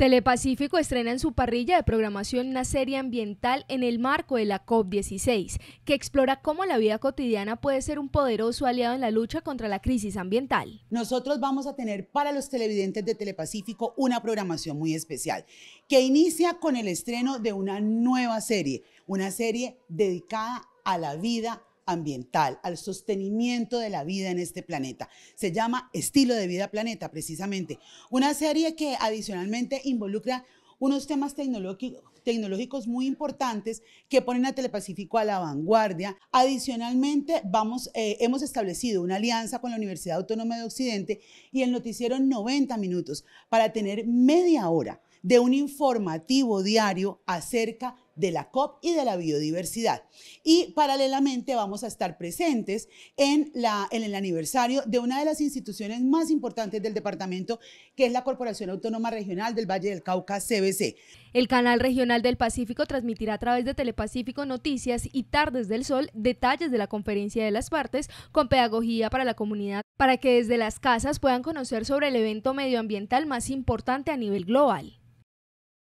Telepacífico estrena en su parrilla de programación una serie ambiental en el marco de la COP16, que explora cómo la vida cotidiana puede ser un poderoso aliado en la lucha contra la crisis ambiental. Nosotros vamos a tener para los televidentes de Telepacífico una programación muy especial, que inicia con el estreno de una nueva serie, una serie dedicada a la vida ambiental, al sostenimiento de la vida en este planeta. Se llama Estilo de Vida Planeta, precisamente. Una serie que adicionalmente involucra unos temas tecnológicos muy importantes que ponen a Telepacífico a la vanguardia. Adicionalmente, vamos, eh, hemos establecido una alianza con la Universidad Autónoma de Occidente y el noticiero 90 minutos para tener media hora de un informativo diario acerca de de la COP y de la biodiversidad. Y paralelamente vamos a estar presentes en, el aniversario de una de las instituciones más importantes del departamento, que es la Corporación Autónoma Regional del Valle del Cauca, CBC. El canal regional del Pacífico transmitirá a través de Telepacífico Noticias y Tardes del Sol detalles de la conferencia de las partes con pedagogía para la comunidad para que desde las casas puedan conocer sobre el evento medioambiental más importante a nivel global.